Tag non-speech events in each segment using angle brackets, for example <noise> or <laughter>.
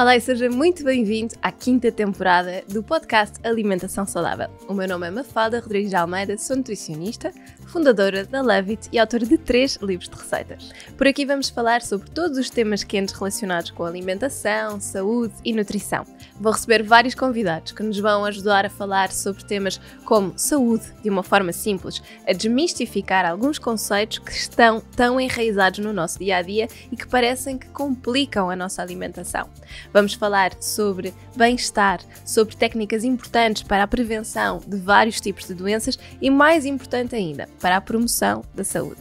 Olá e seja muito bem-vindo à quinta temporada do podcast Alimentação Saudável. O meu nome é Mafalda Rodrigues de Almeida, sou nutricionista, fundadora da Levit e autora de três livros de receitas. Por aqui vamos falar sobre todos os temas quentes relacionados com alimentação, saúde e nutrição. Vou receber vários convidados que nos vão ajudar a falar sobre temas como saúde de uma forma simples, a desmistificar alguns conceitos que estão tão enraizados no nosso dia a dia e que parecem que complicam a nossa alimentação. Vamos falar sobre bem-estar, sobre técnicas importantes para a prevenção de vários tipos de doenças e, mais importante ainda, para a promoção da saúde.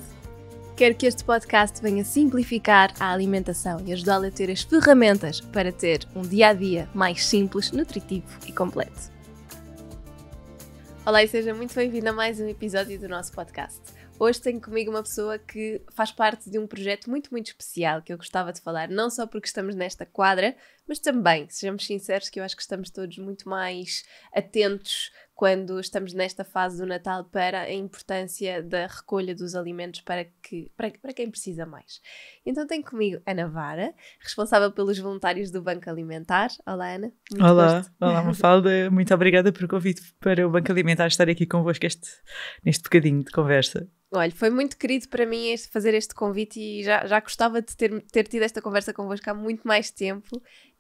Quero que este podcast venha simplificar a alimentação e ajudá-la a ter as ferramentas para ter um dia a dia mais simples, nutritivo e completo. Olá e seja muito bem-vindo a mais um episódio do nosso podcast. Hoje tenho comigo uma pessoa que faz parte de um projeto muito, muito especial que eu gostava de falar, não só porque estamos nesta quadra, mas também, sejamos sinceros, que eu acho que estamos todos muito mais atentos quando estamos nesta fase do Natal para a importância da recolha dos alimentos para, que, para, para quem precisa mais. Então tenho comigo Ana Vara, responsável pelos voluntários do Banco Alimentar. Olá Ana. Muito olá, gosto. olá <laughs> Mafalda. Muito obrigada por convite para o Banco Alimentar estar aqui convosco este, neste bocadinho de conversa. Olha, foi muito querido para mim este, fazer este convite e já, já gostava de ter, ter tido esta conversa convosco há muito mais tempo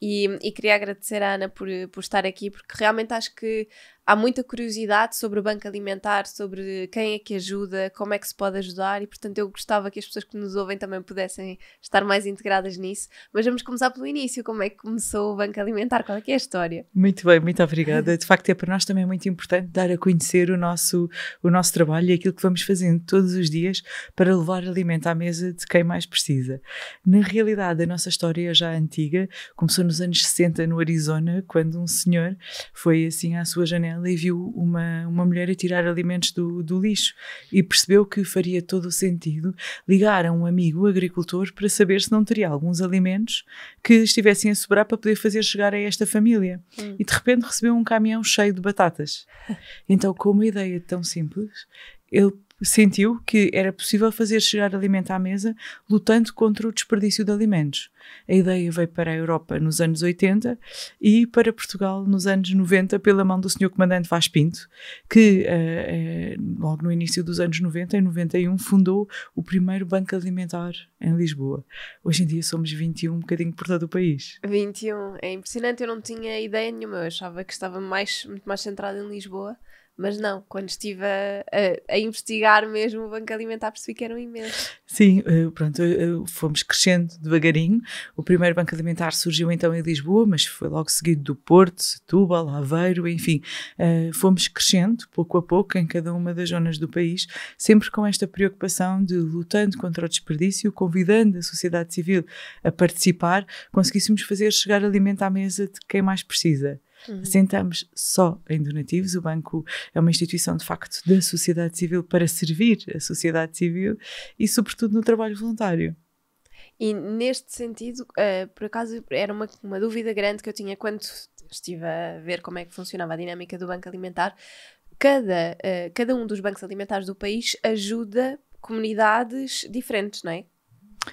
e, e, queria agradecer à Ana por, por estar aqui, porque realmente acho que há muita curiosidade sobre o banco alimentar, sobre quem é que ajuda, como é que se pode ajudar, e portanto eu gostava que as pessoas que nos ouvem também pudessem estar mais integradas nisso. Mas vamos começar pelo início: como é que começou o banco alimentar? Qual é que é a história? Muito bem, muito obrigada. De facto, é para nós também muito importante dar a conhecer o nosso, o nosso trabalho e aquilo que vamos fazendo todos os dias para levar alimento à mesa de quem mais precisa. Na realidade, a nossa história já é antiga começou nos anos 60 no Arizona, quando um senhor foi assim à sua janela e viu uma, uma mulher a tirar alimentos do, do lixo e percebeu que faria todo o sentido ligar a um amigo agricultor para saber se não teria alguns alimentos que estivessem a sobrar para poder fazer chegar a esta família. Hum. E de repente recebeu um caminhão cheio de batatas. <laughs> Então, com uma ideia tão simples, ele sentiu que era possível fazer chegar alimento à mesa lutando contra o desperdício de alimentos. A ideia veio para a Europa nos anos 80 e para Portugal nos anos 90 pela mão do Sr. Comandante Vaz Pinto, que uh, uh, logo no início dos anos 90, em 91, fundou o primeiro banco alimentar em Lisboa. Hoje em dia somos 21, um bocadinho por todo o país. 21, é impressionante, eu não tinha ideia nenhuma, eu achava que estava mais, muito mais centrado em Lisboa. Mas não, quando estive a, a, a, investigar mesmo o Banco Alimentar percebi que eram imensos. Sim, eh, pronto, eh, eh, fomos crescendo devagarinho. O primeiro Banco Alimentar surgiu então em Lisboa, mas foi logo seguido do Porto, Setúbal, Aveiro, enfim. Fomos crescendo pouco a pouco em cada uma das zonas do país, sempre com esta preocupação de lutando contra o desperdício, convidando a sociedade civil a participar, conseguíssemos fazer chegar alimento à mesa de quem mais precisa. Uhum. Sentamos só em donativos. O banco é uma instituição, de facto, da sociedade civil para servir a sociedade civil e, sobretudo, no trabalho voluntário. E neste sentido, uh, por acaso, era uma, uma dúvida grande que eu tinha quando estive a ver como é que funcionava a dinâmica do banco alimentar. Cada, uh, cada um dos bancos alimentares do país ajuda comunidades diferentes, não é?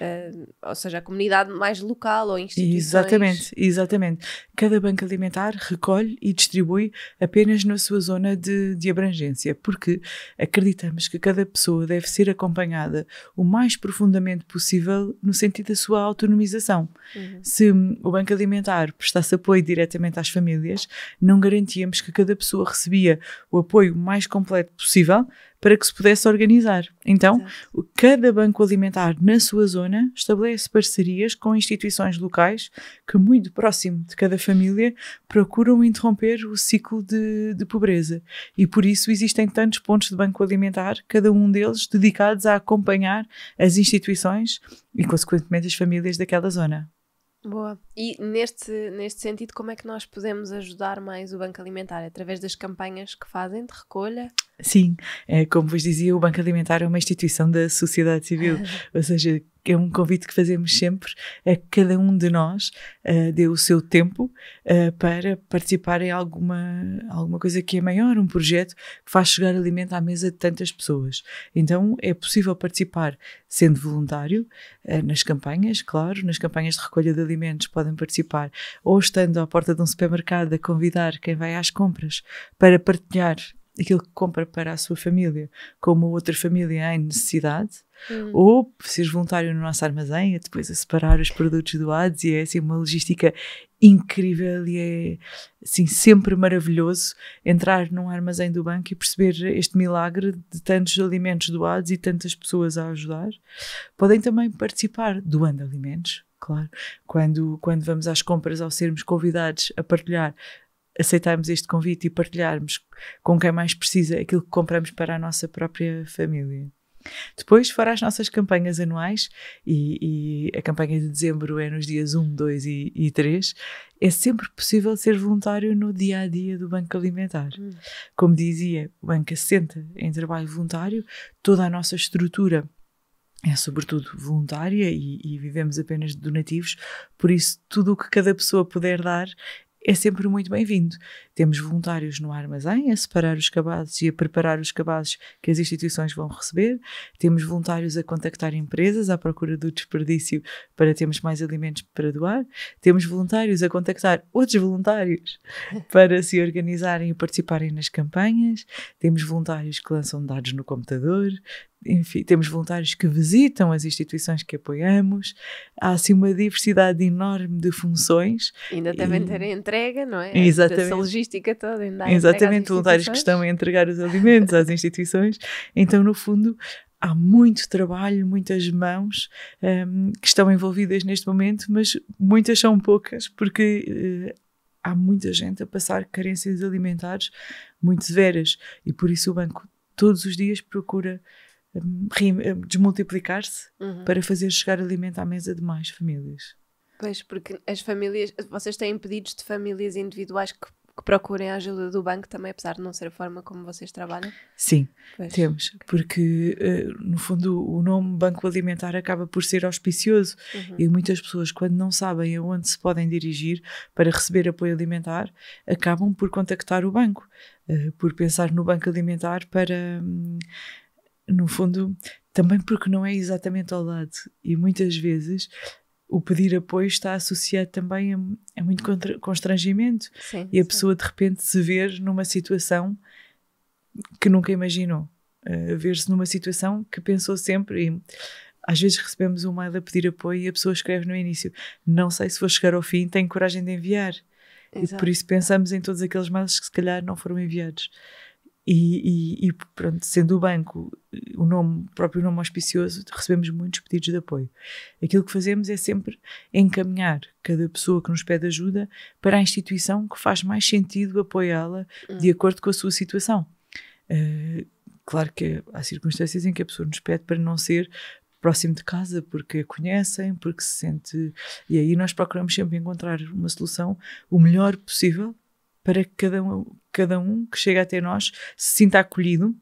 uh, ou seja, a comunidade mais local ou instituições. Exatamente, exatamente. Cada banco alimentar recolhe e distribui apenas na sua zona de, de abrangência, porque acreditamos que cada pessoa deve ser acompanhada o mais profundamente possível no sentido da sua autonomização. Uhum. Se hum, o banco alimentar prestasse apoio diretamente às famílias, não garantíamos que cada pessoa recebia o apoio mais completo possível para que se pudesse organizar. Então, Exato. cada banco alimentar na sua zona estabelece parcerias com instituições locais que, muito próximo de cada família, procuram interromper o ciclo de, de pobreza. E por isso existem tantos pontos de banco alimentar, cada um deles dedicados a acompanhar as instituições e, consequentemente, as famílias daquela zona. Boa. E neste, neste sentido, como é que nós podemos ajudar mais o Banco Alimentar? É através das campanhas que fazem de recolha? Sim, é, como vos dizia, o Banco Alimentar é uma instituição da sociedade civil, <laughs> ou seja, é um convite que fazemos sempre a cada um de nós uh, dê o seu tempo uh, para participar em alguma, alguma coisa que é maior, um projeto que faz chegar alimento à mesa de tantas pessoas. Então é possível participar sendo voluntário uh, nas campanhas, claro, nas campanhas de recolha de alimentos podem participar, ou estando à porta de um supermercado a convidar quem vai às compras para partilhar aquilo que compra para a sua família com uma outra família em necessidade, hum. ou ser voluntário no nosso armazém, a depois a separar os produtos doados, e é assim uma logística incrível e é assim sempre maravilhoso entrar num armazém do banco e perceber este milagre de tantos alimentos doados e tantas pessoas a ajudar. Podem também participar doando alimentos, claro, quando, quando vamos às compras ao sermos convidados a partilhar aceitarmos este convite e partilharmos com quem mais precisa aquilo que compramos para a nossa própria família. Depois, fora as nossas campanhas anuais, e, e, a campanha de dezembro é nos dias 1, 2 e, e 3, é sempre possível ser voluntário no dia a dia do Banco Alimentar. Hum. Como dizia, o Banco assenta em trabalho voluntário, toda a nossa estrutura é sobretudo voluntária e, e, vivemos apenas de donativos, por isso tudo o que cada pessoa puder dar é sempre muito bem-vindo. Temos voluntários no armazém a separar os cabazes e a preparar os cabazes que as instituições vão receber. Temos voluntários a contactar empresas à procura do desperdício para termos mais alimentos para doar. Temos voluntários a contactar outros voluntários <laughs> para se organizarem e participarem nas campanhas. Temos voluntários que lançam dados no computador. Enfim, temos voluntários que visitam as instituições que apoiamos. Há assim uma diversidade enorme de funções. Ainda também e... ter entrega, não é? Exatamente logística toda. Ainda Exatamente, voluntários que estão a entregar os alimentos às instituições. Então, no fundo, há muito trabalho, muitas mãos um, que estão envolvidas neste momento, mas muitas são poucas, porque uh, há muita gente a passar carências alimentares muito severas e por isso o banco todos os dias procura hum, hum, desmultiplicar-se uhum. para fazer chegar alimento à mesa de mais famílias. Pois, porque as famílias, vocês têm pedidos de famílias individuais que que procurem a ajuda do banco também, apesar de não ser a forma como vocês trabalham? Sim, pois. temos, porque uh, no fundo o nome Banco Alimentar acaba por ser auspicioso uhum. e muitas pessoas, quando não sabem aonde se podem dirigir para receber apoio alimentar, acabam por contactar o banco, uh, por pensar no Banco Alimentar para. Um, no fundo, também porque não é exatamente ao lado. E muitas vezes o pedir apoio está associado também a, a muito constrangimento. Sim, e a sim. pessoa de repente se ver numa situação que nunca imaginou. Uh, Ver-se numa situação que pensou sempre. E às vezes recebemos um mail a pedir apoio e a pessoa escreve no início: Não sei se vou chegar ao fim, tenho coragem de enviar. Exato. E por isso pensamos em todos aqueles mails que se calhar não foram enviados. E, e, e, pronto, sendo o banco o nome, o próprio nome auspicioso, recebemos muitos pedidos de apoio. Aquilo que fazemos é sempre encaminhar cada pessoa que nos pede ajuda para a instituição que faz mais sentido apoiá-la hum. de acordo com a sua situação. Uh, claro que há circunstâncias em que a pessoa nos pede para não ser próximo de casa porque a conhecem, porque se sente. E aí nós procuramos sempre encontrar uma solução o melhor possível para que cada um, cada um que chega até nós se sinta acolhido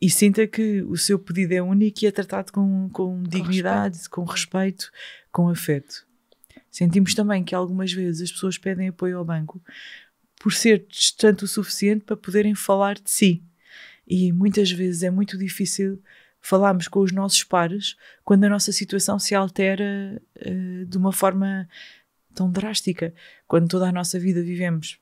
e sinta que o seu pedido é único e é tratado com, com, com dignidade, respeito. com respeito, com afeto. Sentimos também que algumas vezes as pessoas pedem apoio ao banco por ser distante o suficiente para poderem falar de si. E muitas vezes é muito difícil falarmos com os nossos pares quando a nossa situação se altera uh, de uma forma tão drástica. Quando toda a nossa vida vivemos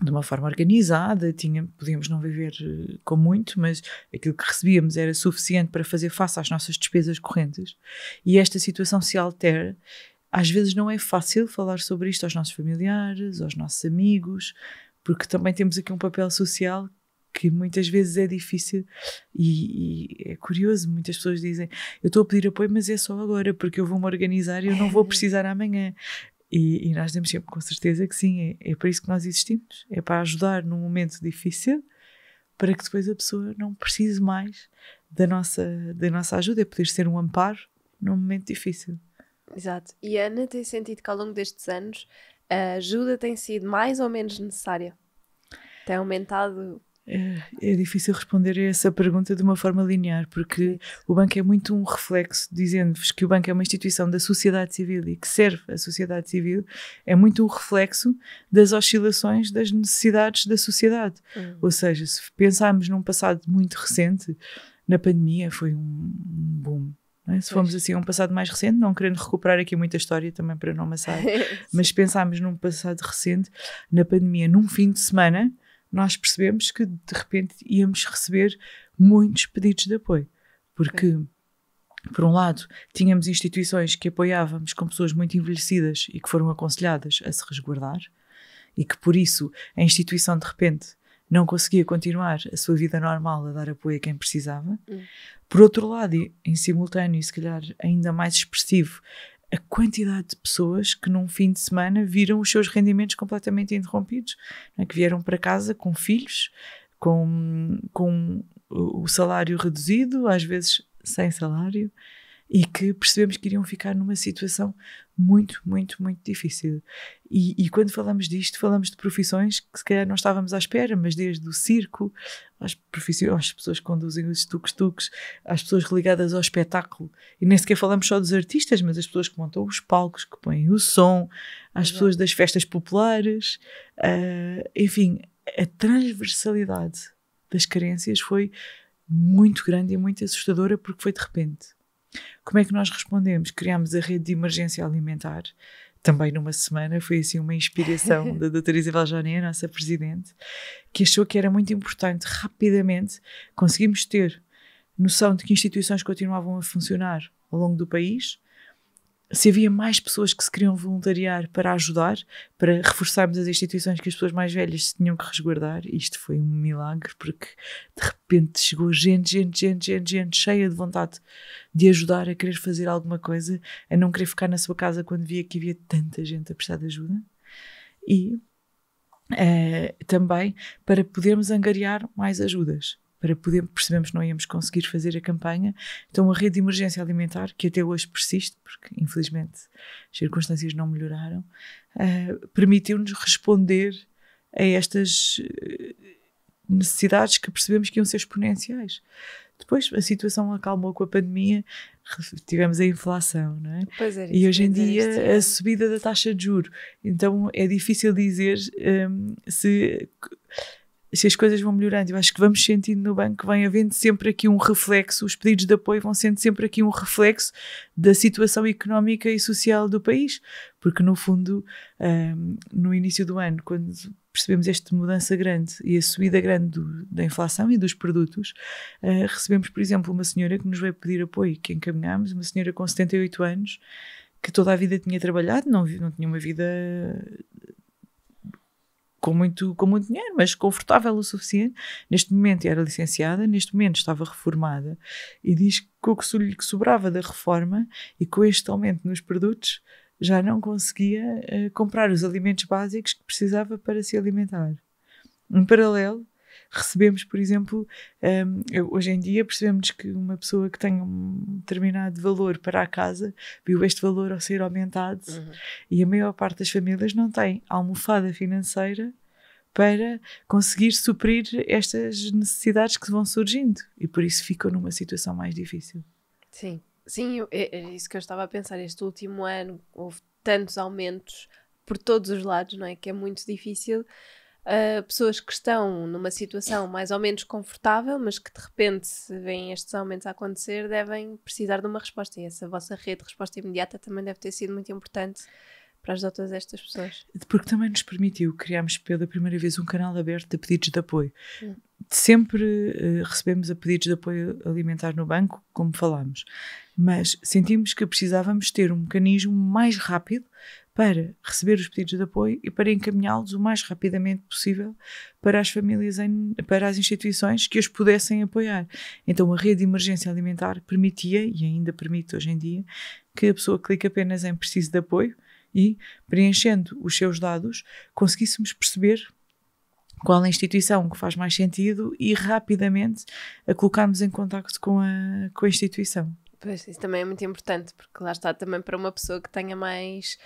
de uma forma organizada, tinha, podíamos não viver eh, com muito, mas aquilo que recebíamos era suficiente para fazer face às nossas despesas correntes. E esta situação se altera. Às vezes não é fácil falar sobre isto aos nossos familiares, aos nossos amigos, porque também temos aqui um papel social que muitas vezes é difícil e, e, é curioso. Muitas pessoas dizem: Eu estou a pedir apoio, mas é só agora, porque eu vou-me organizar e eu não vou <laughs> precisar amanhã. E, e nós temos sempre com certeza que sim, é, é para isso que nós existimos, é para ajudar num momento difícil, para que depois a pessoa não precise mais da nossa, da nossa ajuda, e é poder ser um amparo num momento difícil. Exato. E a Ana tem sentido que ao longo destes anos a ajuda tem sido mais ou menos necessária? Tem aumentado é, é difícil responder a essa pergunta de uma forma linear, porque o banco é muito um reflexo, dizendo-vos que o banco é uma instituição da sociedade civil e que serve a sociedade civil, é muito um reflexo das oscilações das necessidades da sociedade. Uhum. Ou seja, se pensarmos num passado muito recente, na pandemia foi um, boom. É? Se formos assim a um passado mais recente, não querendo recuperar aqui muita história também para não amassar, <laughs> mas pensarmos num passado recente, na pandemia, num fim de semana, nós percebemos que de repente íamos receber muitos pedidos de apoio, porque okay. Por um lado, tínhamos instituições que apoiávamos com pessoas muito envelhecidas e que foram aconselhadas a se resguardar, e que por isso a instituição de repente não conseguia continuar a sua vida normal a dar apoio a quem precisava. Hum. Por outro lado, em simultâneo, e se calhar ainda mais expressivo, a quantidade de pessoas que num fim de semana viram os seus rendimentos completamente interrompidos, né, que vieram para casa com filhos, com, com o salário reduzido, às vezes sem salário, e que percebemos que iriam ficar numa situação muito, muito, muito difícil. E, e, quando falamos disto, falamos de profissões que se calhar não estávamos à espera, mas desde o circo, às, às pessoas que conduzem os tuques-tuques, às pessoas ligadas ao espetáculo. E nem sequer falamos só dos artistas, mas as pessoas que montam os palcos, que põem o som, às pessoas das festas populares. Uh, enfim, a transversalidade das carências foi muito grande e muito assustadora porque foi de repente. Como é que nós respondemos? Criámos a rede de emergência alimentar, também numa semana, foi assim uma inspiração <laughs> da doutora Isabel Joné, a nossa presidente, que achou que era muito importante, rapidamente, conseguimos ter noção de que instituições continuavam a funcionar ao longo do país, se havia mais pessoas que se queriam voluntariar para ajudar, para reforçarmos as instituições que as pessoas mais velhas se tinham que resguardar, isto foi um milagre, porque de repente chegou gente, gente, gente, gente, gente cheia de vontade de ajudar, a querer fazer alguma coisa, a não querer ficar na sua casa quando via que havia tanta gente a prestar de ajuda. E uh, também para podermos angariar mais ajudas para poder, percebemos que não íamos conseguir fazer a campanha. Então, a rede de emergência alimentar, que até hoje persiste, porque infelizmente as circunstâncias não melhoraram, uh, permitiu-nos responder a estas eh, necessidades que percebemos que iam ser exponenciais. Depois a situação acalmou com a pandemia, tivemos a inflação, não é? Pois é, e hoje em dia a subida da taxa de juro. Então é difícil dizer um, se se as coisas vão melhorando, eu acho que vamos sentindo no banco, que vem havendo sempre aqui um reflexo, os pedidos de apoio vão sendo sempre aqui um reflexo da situação económica e social do país, porque no fundo, um, no início do ano, quando percebemos esta mudança grande e a subida grande do, da inflação e dos produtos, uh, recebemos, por exemplo, uma senhora que nos veio pedir apoio, que encaminhámos, uma senhora com 78 anos, que toda a vida tinha trabalhado, não, não tinha uma vida com muito, com muito dinheiro, mas confortável o suficiente. Neste momento era licenciada, neste momento estava reformada e diz que o que sobrava da reforma e com este aumento nos produtos já não conseguia uh, comprar os alimentos básicos que precisava para se alimentar. Em paralelo, recebemos, por exemplo, um, eu, hoje em dia percebemos que uma pessoa que tem um determinado valor para a casa viu este valor ao ser aumentado uhum. e a maior parte das famílias não tem almofada financeira para conseguir suprir estas necessidades que vão surgindo e por isso ficam numa situação mais difícil. Sim, sim, eu, é, é isso que eu estava a pensar. Este último ano houve tantos aumentos por todos os lados, não é? Que é muito difícil uh, pessoas que estão numa situação mais ou menos confortável, mas que de repente se veem estes aumentos a acontecer, devem precisar de uma resposta. E essa vossa rede de resposta imediata também deve ter sido muito importante para as todas estas pessoas. Porque também nos permitiu, criámos pela primeira vez um canal aberto de pedidos de apoio. Hum. Sempre uh, recebemos a pedidos de apoio alimentar no banco, como falámos, mas sentimos que precisávamos ter um mecanismo mais rápido para receber os pedidos de apoio e para encaminhá-los o mais rapidamente possível para as famílias, em, para as instituições que os pudessem apoiar. Então, a rede de emergência alimentar permitia, e ainda permite hoje em dia, que a pessoa clique apenas em preciso de apoio e, preenchendo os seus dados, conseguíssemos perceber qual a instituição que faz mais sentido e rapidamente a colocarmos em contacto com a, com a instituição. Pois, isso também é muito importante, porque lá está também para uma pessoa que tenha mais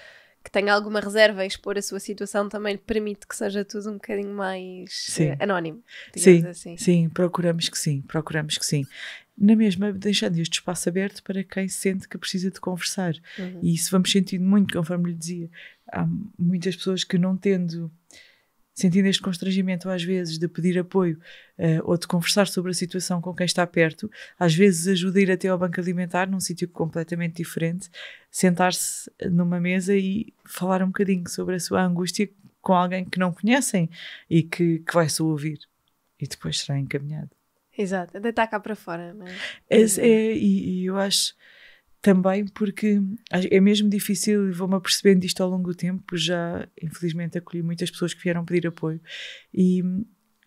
que tenha alguma reserva em expor a sua situação também lhe permite que seja tudo um bocadinho mais eh, sim. anónimo. Sim, assim. sim, procuramos que sim, procuramos que sim. Na mesma, deixando este espaço aberto para quem sente que precisa de conversar. Uhum. E isso vamos sentindo muito, conforme lhe dizia. Há muitas pessoas que não tendo sentindo este constrangimento às vezes de pedir apoio uh, ou de conversar sobre a situação com quem está perto, às vezes ajuda a ir até ao banco alimentar num sítio completamente diferente, sentar-se numa mesa e falar um bocadinho sobre a sua angústia com alguém que não conhecem e que, que vai se ouvir e depois será encaminhado. Exato, é deitar cá para fora. Mas... É? É, é, é, e, e eu acho também porque é mesmo difícil e vou-me apercebendo disto ao longo do tempo, já infelizmente acolhi muitas pessoas que vieram pedir apoio e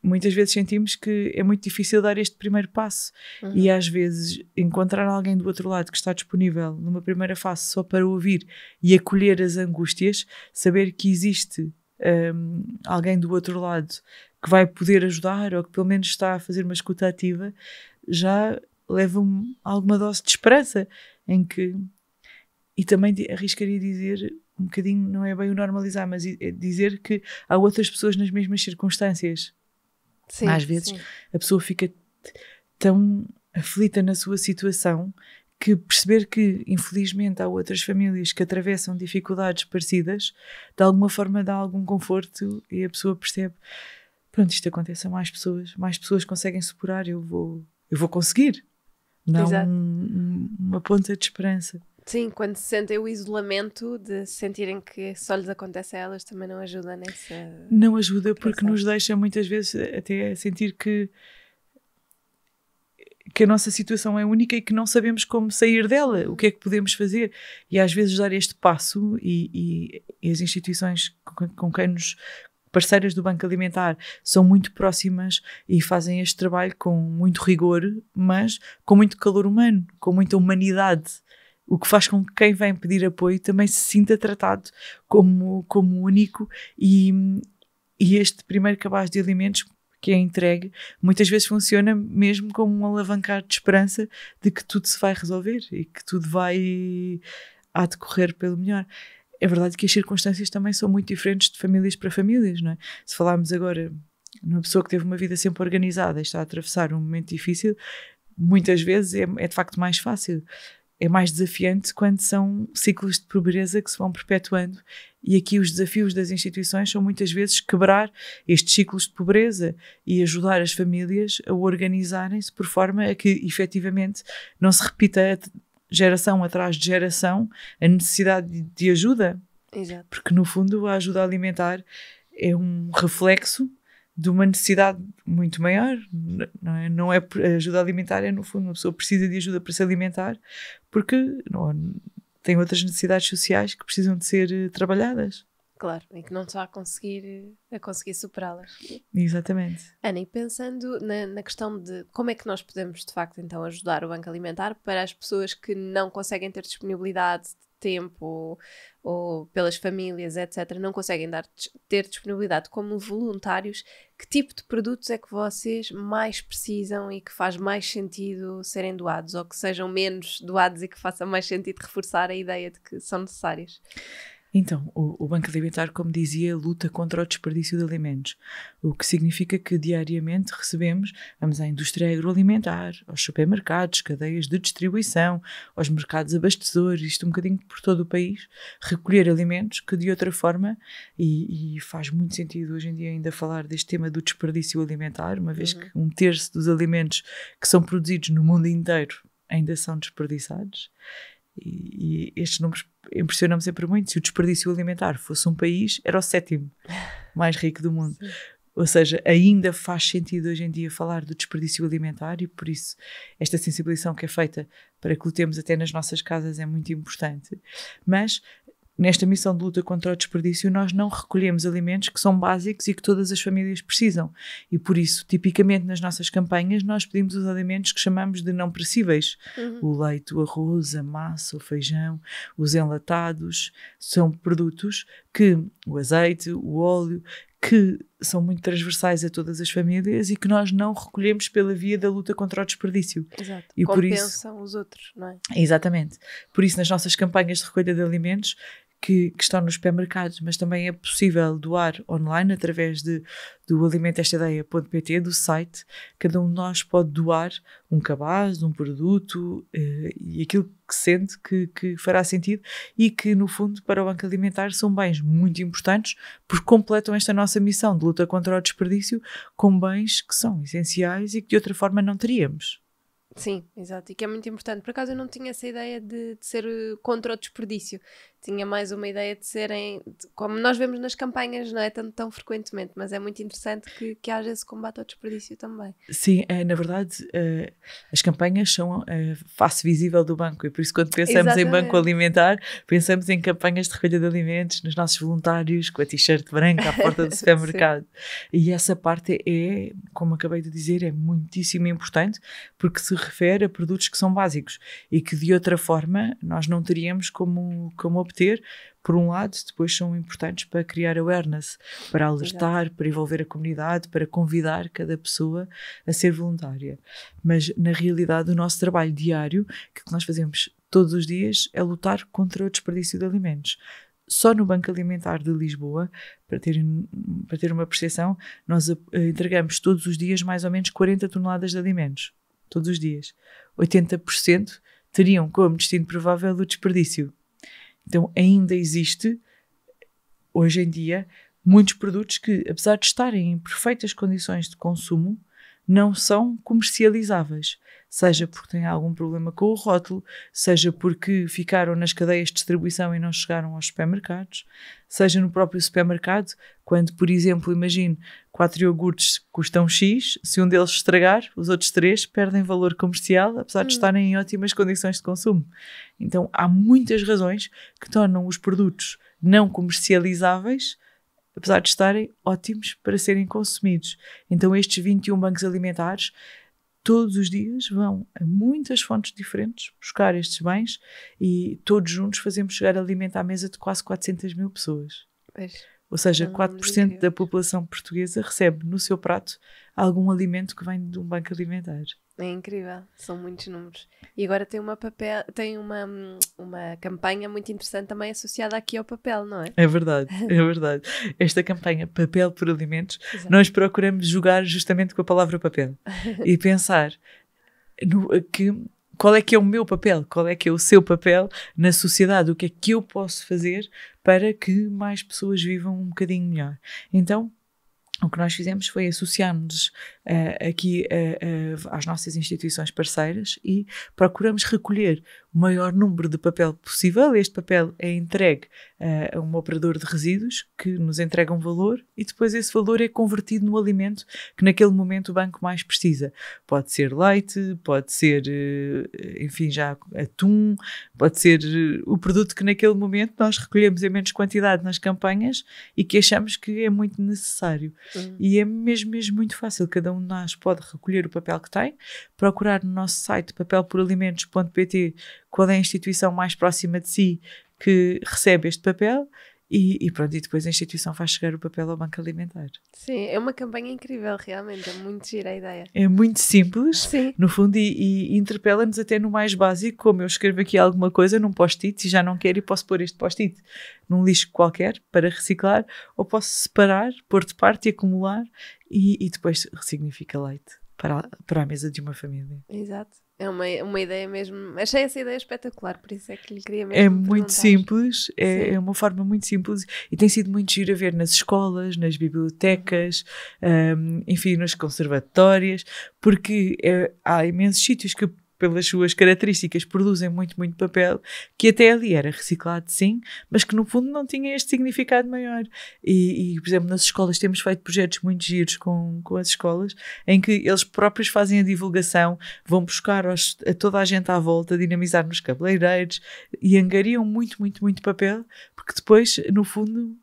muitas vezes sentimos que é muito difícil dar este primeiro passo uhum. e às vezes encontrar alguém do outro lado que está disponível numa primeira fase só para ouvir e acolher as angústias, saber que existe um, alguém do outro lado que vai poder ajudar ou que pelo menos está a fazer uma escuta ativa, já leva-me alguma dose de esperança em que. E também arriscaria dizer um bocadinho, não é bem o normalizar, mas é dizer que há outras pessoas nas mesmas circunstâncias. Sim, Às vezes sim. a pessoa fica tão aflita na sua situação que perceber que, infelizmente, há outras famílias que atravessam dificuldades parecidas, de alguma forma dá algum conforto e a pessoa percebe: pronto, isto acontece a mais pessoas, mais pessoas conseguem superar, eu vou, eu vou conseguir dá um, uma ponta de esperança. Sim, quando se sentem o isolamento de sentirem que só lhes acontece a elas também não ajuda nessa. Não ajuda porque nos deixa muitas vezes até sentir que que a nossa situação é única e que não sabemos como sair dela, o que é que podemos fazer. E às vezes dar este passo e, e, e as instituições com, com, quem nos parceiras do Banco Alimentar, são muito próximas e fazem este trabalho com muito rigor, mas com muito calor humano, com muita humanidade. O que faz com que quem vem pedir apoio também se sinta tratado como, como único e, e este primeiro cabaz de alimentos que é entregue, muitas vezes funciona mesmo como um alavancar de esperança de que tudo se vai resolver e que tudo vai a decorrer pelo melhor é verdade que as circunstâncias também são muito diferentes de famílias para famílias, não é? Se falarmos agora numa pessoa que teve uma vida sempre organizada e está a atravessar um momento difícil, muitas vezes é, é de facto mais fácil. É mais desafiante quando são ciclos de pobreza que se vão perpetuando e aqui os desafios das instituições são muitas vezes quebrar estes ciclos de pobreza e ajudar as famílias a organizarem-se por forma a que efetivamente não se repita geração atrás de geração, a necessidade de ajuda. Exato. Porque, no fundo, a ajuda alimentar é um reflexo de uma necessidade muito maior, não é? Não é ajuda alimentar, é no fundo uma pessoa precisa de ajuda para se alimentar porque não, tem outras necessidades sociais que precisam de ser eh, trabalhadas. Claro, e que não está a conseguir, a conseguir superá-las. Exatamente. Ana, e pensando na, na, questão de como é que nós podemos, de facto, então ajudar o Banco Alimentar para as pessoas que não conseguem ter disponibilidade de tempo ou, ou pelas famílias, etc., não conseguem dar, ter disponibilidade como voluntários, que tipo de produtos é que vocês mais precisam e que faz mais sentido serem doados ou que sejam menos doados e que faça mais sentido reforçar a ideia de que são necessários? Então, o, o, Banco Alimentar, como dizia, luta contra o desperdício de alimentos, o que significa que diariamente recebemos, vamos à indústria agroalimentar, aos supermercados, cadeias de distribuição, aos mercados abastecedores, isto um bocadinho por todo o país, recolher alimentos que de outra forma, e, e faz muito sentido hoje em dia ainda falar deste tema do desperdício alimentar, uma vez uhum. que um terço dos alimentos que são produzidos no mundo inteiro ainda são desperdiçados e, estes números impressionam-me sempre muito. Se o desperdício alimentar fosse um país, era o sétimo mais rico do mundo. Sim. Ou seja, ainda faz sentido hoje em dia falar do desperdício alimentar e por isso esta sensibilização que é feita para que o temos até nas nossas casas é muito importante. Mas nesta missão de luta contra o desperdício, nós não recolhemos alimentos que são básicos e que todas as famílias precisam. E por isso, tipicamente nas nossas campanhas, nós pedimos os alimentos que chamamos de não perecíveis: uhum. o leite, o arroz, a massa, o feijão, os enlatados. São produtos que o azeite, o óleo, que são muito transversais a todas as famílias e que nós não recolhemos pela via da luta contra o desperdício. Exato. E Compensam por isso, os outros, não é? Exatamente. Por isso, nas nossas campanhas de recolha de alimentos, que, que, estão nos supermercados, mas também é possível doar online através de, do alimentestaideias.pt, do site. Cada um de nós pode doar um cabaz, um produto eh, e aquilo que sente que, que, fará sentido e que, no fundo, para o Banco Alimentar são bens muito importantes porque completam esta nossa missão de luta contra o desperdício com bens que são essenciais e que de outra forma não teríamos. Sim, exato, e que é muito importante. Por acaso eu não tinha essa ideia de, de ser eh, contra o desperdício, tinha mais uma ideia de serem, de, como nós vemos nas campanhas, não é tanto tão frequentemente, mas é muito interessante que, que haja esse combate ao desperdício também. Sim, é, na verdade eh, as campanhas são a eh, face visível do banco e por isso quando pensamos Exatamente. em banco alimentar, pensamos em campanhas de recolha de alimentos, nos nossos voluntários com a t-shirt branca à porta do <laughs> supermercado. e essa parte é, como acabei de dizer, é muitíssimo importante porque se refere a produtos que são básicos e que de outra forma nós não teríamos como, como obter. Por um lado, depois são importantes para criar awareness, para alertar, para envolver a comunidade, para convidar cada pessoa a ser voluntária. Mas na realidade, o nosso trabalho diário, que nós fazemos todos os dias, é lutar contra o desperdício de alimentos só no Banco Alimentar de Lisboa, para ter, para ter uma percepção, nós eh, entregamos todos os dias mais ou menos 40 toneladas de alimentos todos os dias. 80% teriam como destino provável o desperdício. Então ainda existe, hoje em dia, muitos produtos que, apesar de estarem em perfeitas condições de consumo, não são comercializáveis. Seja porque têm algum problema com o rótulo, seja porque ficaram nas cadeias de distribuição e não chegaram aos supermercados, seja no próprio supermercado, quando, por exemplo, imagine quatro iogurtes custam X, se um deles estragar, os outros três perdem valor comercial, apesar de hum. estarem em ótimas condições de consumo. Então há muitas razões que tornam os produtos não comercializáveis apesar de estarem ótimos para serem consumidos. Então, estes 21 bancos alimentares, todos os dias, vão a muitas fontes diferentes buscar estes bens e todos juntos fazemos chegar alimento à mesa de quase 400 mil pessoas. Beijo. Ou seja, 4% da população portuguesa recebe no seu prato algum alimento que vem de um banco alimentar. É incrível, são muitos números. E agora tem uma papel, tem uma, uma campanha muito interessante também associada aqui ao papel, não é? É verdade, é verdade. Esta campanha Papel por Alimentos, Exato. nós procuramos jogar justamente com a palavra papel <laughs> e pensar no, que qual é que é o meu papel, qual é que é o seu papel na sociedade, o que é que eu posso fazer para que mais pessoas vivam um bocadinho melhor. Então, o que nós fizemos foi associarmos uh, eh, aqui uh, uh, às nossas instituições parceiras e procuramos recolher o maior número de papel possível. Este papel é entregue uh, a um operador de resíduos que nos entrega um valor e depois esse valor é convertido no alimento que naquele momento o banco mais precisa. Pode ser leite, pode ser, uh, enfim, já atum, pode ser uh, o produto que naquele momento nós recolhemos em menos quantidade nas campanhas e que achamos que é muito necessário. Uhum. E é mesmo, mesmo muito fácil. Cada um de nós pode recolher o papel que tem, procurar no nosso site papelporalimentos.pt qual é a instituição mais próxima de si que recebe este papel e, e, pronto, e depois a instituição faz chegar o papel ao Banco Alimentar. Sim, é uma campanha incrível, realmente, é muito gira a ideia. É muito simples, Sim. no fundo, e, e interpela-nos até no mais básico, como eu escrevo aqui alguma coisa num post-it e já não quero e posso pôr este post-it num lixo qualquer para reciclar, ou posso separar, pôr de parte e acumular, e, e depois ressignifica leite para, para a mesa de uma família. Exato. É uma, uma ideia mesmo. Achei essa ideia espetacular, por isso é que lhe queria é mesmo. É muito simples, é, Sim. É uma forma muito simples e tem sido muito giro a ver nas escolas, nas bibliotecas, um, uhum. hum, enfim, nas conservatórias, porque é, há imensos sítios que pelas suas características, produzem muito, muito papel, que até ali era reciclado, sim, mas que no fundo não tinha este significado maior. E, e por exemplo, nas escolas temos feito projetos muito giros com, com as escolas, em que eles próprios fazem a divulgação, vão buscar aos, a toda a gente à volta, dinamizar nos cabeleireiros e angariam muito, muito, muito papel, porque depois, no fundo,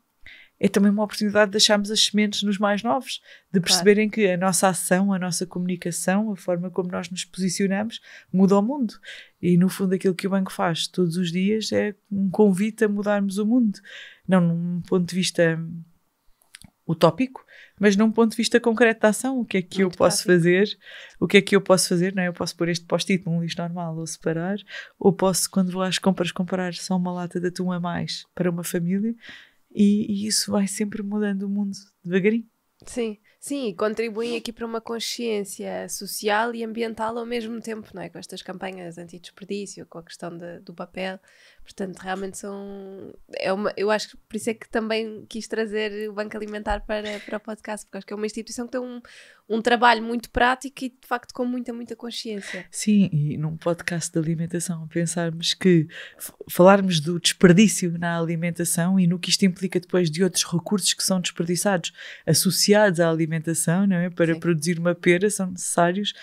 é também uma oportunidade de deixarmos as sementes nos mais novos, de perceberem claro. que a nossa ação, a nossa comunicação, a forma como nós nos posicionamos muda o mundo. E no fundo, aquilo que o banco faz todos os dias é um convite a mudarmos o mundo. Não num ponto de vista utópico, mas num ponto de vista concreto da ação, o que é que Muito eu posso prático. fazer, o que é que eu posso fazer, não é? Eu posso pôr este post-it num lixo normal ou separar, ou posso, quando vou às compras, comprar só uma lata de atum a mais para uma família e, e isso vai sempre mudando o mundo devagarinho. Sim. Sim, contribuem aqui para uma consciência social e ambiental ao mesmo tempo, não é? Com estas campanhas anti-desperdício, com a questão de, do papel, Portanto, realmente são. É uma, eu acho que por isso é que também quis trazer o Banco Alimentar para, para o podcast, porque acho que é uma instituição que tem um, um trabalho muito prático e de facto com muita, muita consciência. Sim, e num podcast de alimentação, pensarmos que falarmos do desperdício na alimentação e no que isto implica depois de outros recursos que são desperdiçados associados à alimentação, não é? Para Sim. produzir uma pera são necessários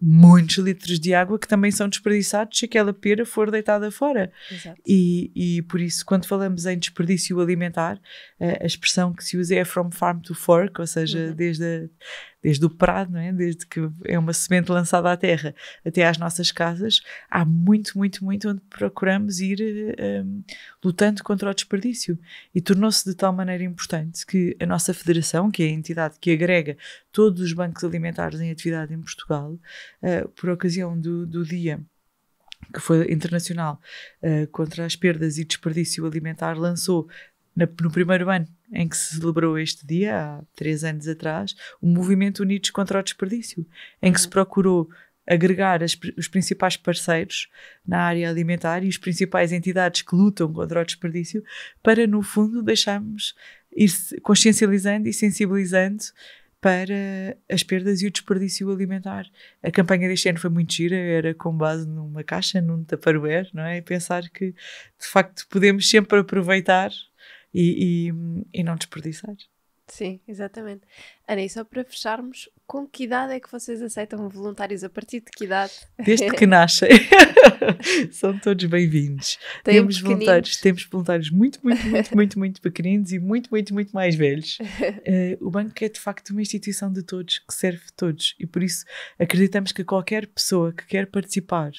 muitos litros de água que também são desperdiçados se aquela pera for deitada fora. Exato. E, e por isso, quando falamos em desperdício alimentar, eh, a, expressão que se usa é from farm to fork, ou seja, uhum. desde a desde o prado, é? desde que é uma semente lançada à terra até às nossas casas, há muito, muito, muito onde procuramos ir eh, um, lutando contra o desperdício. E tornou-se de tal maneira importante que a nossa federação, que é a entidade que agrega todos os bancos alimentares em atividade em Portugal, uh, por ocasião do, do dia que foi internacional uh, contra as perdas e desperdício alimentar, lançou na, no primeiro ano em que se celebrou este dia, há três anos atrás, o movimento Unidos contra o Desperdício, em que se uhum. procurou agregar as, os principais parceiros na área alimentar e as principais entidades que lutam contra o desperdício, para, no fundo, deixarmos ir consciencializando e sensibilizando para as perdas e o desperdício alimentar. A campanha deste ano foi muito gira, era com base numa caixa, num Tupperware, não é? E pensar que, de facto, podemos sempre aproveitar e, e, e não desperdiçar. Sim, exatamente. Ana, e só para fecharmos, com que idade é que vocês aceitam voluntários? A partir de que idade? Desde que <laughs> nascem. <laughs> São todos bem-vindos. Tem temos voluntários, temos voluntários muito, muito, muito, <laughs> muito, muito pequeninos e muito, muito, muito mais velhos. Uh, o banco é de facto uma instituição de todos, que serve todos e por isso acreditamos que qualquer pessoa que quer participar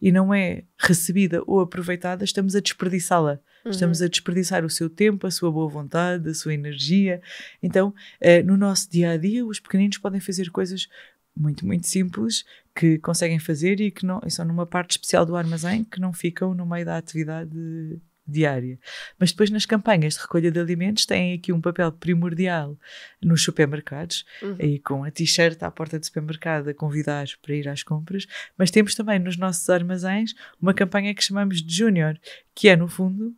e não é recebida ou aproveitada, estamos a desperdiçá-la. Uhum. Estamos a desperdiçar o seu tempo, a sua boa vontade, a sua energia. Então, eh, no nosso dia a dia, os pequeninos podem fazer coisas muito, muito simples que conseguem fazer e que não, são numa parte especial do armazém que não ficam no meio da atividade diária. Mas depois nas campanhas de recolha de alimentos têm aqui um papel primordial nos supermercados, uhum. aí com a t-shirt à porta do supermercado a convidar para ir às compras, mas temos também nos nossos armazéns uma campanha que chamamos de Júnior, que é no fundo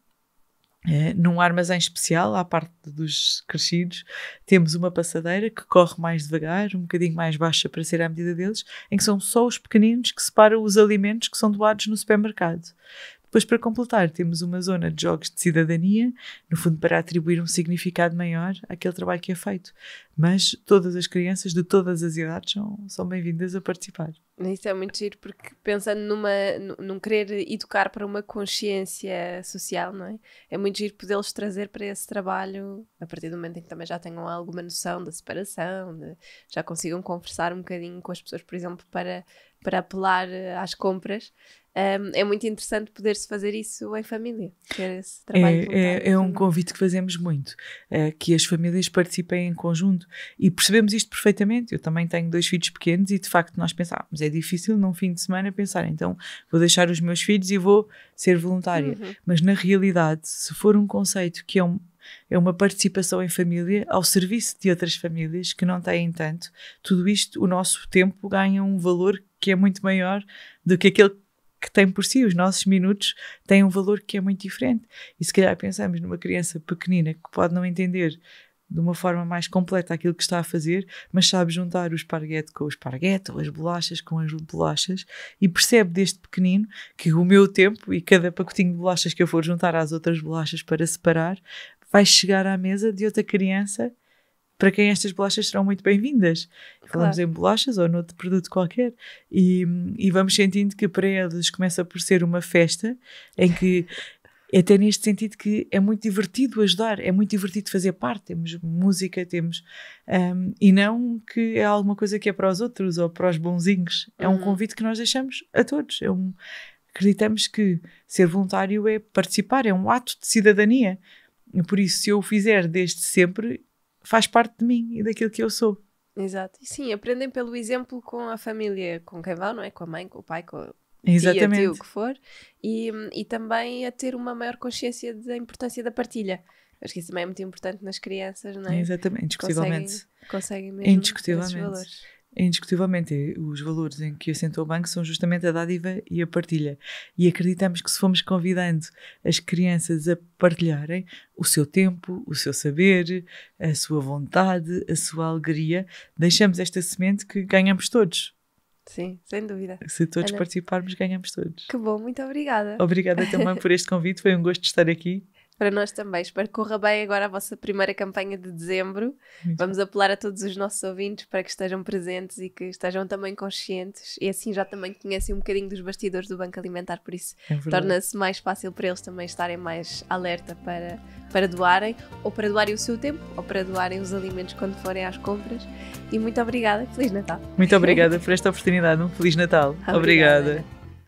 é, num armazém especial, à parte dos crescidos, temos uma passadeira que corre mais devagar, um bocadinho mais baixa para ser à medida deles, em que são só os pequeninos que separam os alimentos que são doados no supermercado. Depois, para completar, temos uma zona de jogos de cidadania, no fundo, para atribuir um significado maior àquele trabalho que é feito. Mas todas as crianças de todas as idades são, são bem-vindas a participar. Isso é muito giro, porque pensando numa, num querer educar para uma consciência social, não é? É muito giro podê-los trazer para esse trabalho a partir do momento em que também já tenham alguma noção da separação, de, já consigam conversar um bocadinho com as pessoas, por exemplo, para para apelar eh, às compras. Um, é muito interessante poder-se fazer isso em família, ter é esse trabalho. É, é, é um convite que fazemos muito, é, que as famílias participem em conjunto e percebemos isto perfeitamente. Eu também tenho dois filhos pequenos e de facto nós pensávamos, ah, é difícil num fim de semana pensar, então vou deixar os meus filhos e vou ser voluntária. Uhum. Mas na realidade, se for um conceito que é um é uma participação em família ao serviço de outras famílias que não têm tanto. Tudo isto, o nosso tempo ganha um valor que é muito maior do que aquele que tem por si, os nossos minutos têm um valor que é muito diferente. E se calhar pensamos numa criança pequenina que pode não entender de uma forma mais completa aquilo que está a fazer, mas sabe juntar o esparguete com o esparguete, ou as bolachas com as bolachas, e percebe deste pequenino que o meu tempo e cada pacotinho de bolachas que eu for juntar às outras bolachas para separar vai chegar à mesa de outra criança para quem estas bolachas serão muito bem-vindas. Claro. Falamos em bolachas ou noutro produto qualquer. E, e vamos sentindo que para eles começa por ser uma festa em que. <laughs> até neste sentido que é muito divertido ajudar, é muito divertido fazer parte, temos música, temos um, e não que é alguma coisa que é para os outros ou para os bonzinhos. É um uhum. convite que nós deixamos a todos. É um, acreditamos que ser voluntário é participar, é um ato de cidadania. E por isso, se eu o fizer desde sempre, faz parte de mim e daquilo que eu sou. Exato. E sim, aprendem pelo exemplo com a família com quem vão, não é? Com a mãe, com o pai, com a Exatamente. tia, tio, o que for. E, e também a ter uma maior consciência da importância da partilha. Acho que isso também é muito importante nas crianças, não é? Exatamente, indiscutivelmente. Conseguem, conseguem mesmo Indiscutivelmente. Esses valores indiscutivelmente, os valores em que assentou o banco são justamente a dádiva e a partilha. E acreditamos que se formos convidando as crianças a partilharem o seu tempo, o seu saber, a sua vontade, a sua alegria, deixamos esta semente que ganhamos todos. Sim, sem dúvida. Se todos Ana, participarmos, ganhamos todos. Que bom, muito obrigada. Obrigada também <laughs> por este convite, foi um gosto estar aqui. Para nós também. Espero que corra bem agora a vossa primeira campanha de dezembro. Muito Vamos apelar a todos os nossos ouvintes para que estejam presentes e que estejam também conscientes e assim já também conhecem um bocadinho dos bastidores do Banco Alimentar, por isso é torna-se mais fácil para eles também estarem mais alerta para, para doarem, ou para doarem o seu tempo, ou para doarem os alimentos quando forem às compras. E muito obrigada. Feliz Natal. Muito obrigada por esta oportunidade. Um Feliz Natal. <laughs> Obrigada. obrigada.